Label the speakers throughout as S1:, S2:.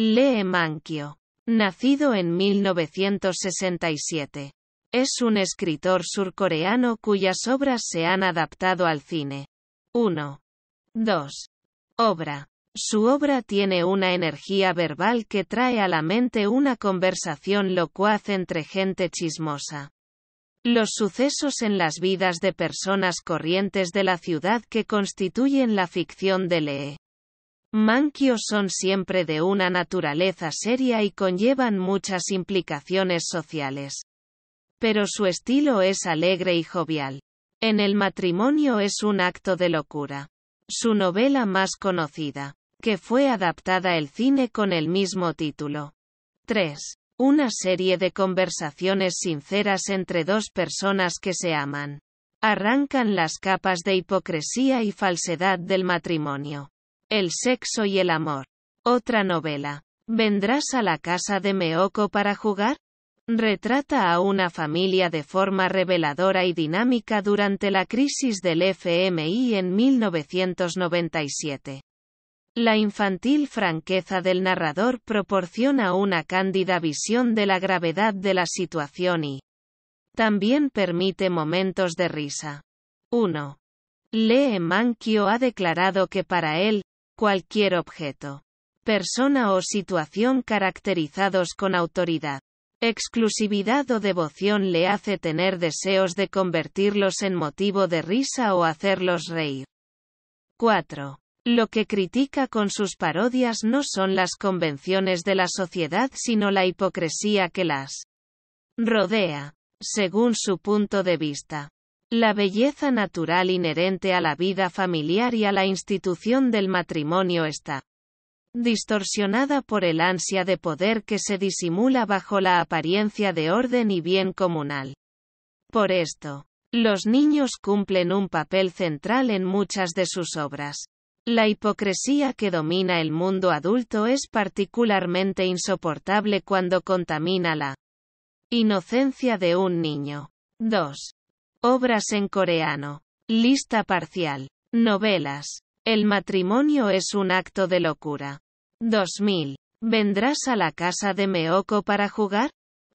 S1: Lee Mankyo, Nacido en 1967. Es un escritor surcoreano cuyas obras se han adaptado al cine. 1. 2. Obra. Su obra tiene una energía verbal que trae a la mente una conversación locuaz entre gente chismosa. Los sucesos en las vidas de personas corrientes de la ciudad que constituyen la ficción de Lee. Manquios son siempre de una naturaleza seria y conllevan muchas implicaciones sociales. Pero su estilo es alegre y jovial. En el matrimonio es un acto de locura. Su novela más conocida, que fue adaptada al cine con el mismo título. 3. Una serie de conversaciones sinceras entre dos personas que se aman. Arrancan las capas de hipocresía y falsedad del matrimonio. El sexo y el amor. Otra novela. ¿Vendrás a la casa de Meoko para jugar? Retrata a una familia de forma reveladora y dinámica durante la crisis del FMI en 1997. La infantil franqueza del narrador proporciona una cándida visión de la gravedad de la situación y también permite momentos de risa. 1. Lee Mankio ha declarado que para él, Cualquier objeto, persona o situación caracterizados con autoridad, exclusividad o devoción le hace tener deseos de convertirlos en motivo de risa o hacerlos reír. 4. Lo que critica con sus parodias no son las convenciones de la sociedad sino la hipocresía que las rodea, según su punto de vista. La belleza natural inherente a la vida familiar y a la institución del matrimonio está distorsionada por el ansia de poder que se disimula bajo la apariencia de orden y bien comunal. Por esto, los niños cumplen un papel central en muchas de sus obras. La hipocresía que domina el mundo adulto es particularmente insoportable cuando contamina la inocencia de un niño. 2. Obras en coreano. Lista parcial. Novelas. El matrimonio es un acto de locura. 2000. ¿Vendrás a la casa de Meoko para jugar?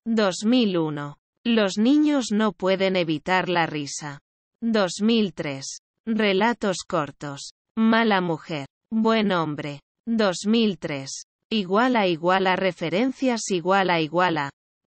S1: 2001. Los niños no pueden evitar la risa. 2003. Relatos cortos. Mala mujer. Buen hombre. 2003. Igual a igual a referencias igual a igual a.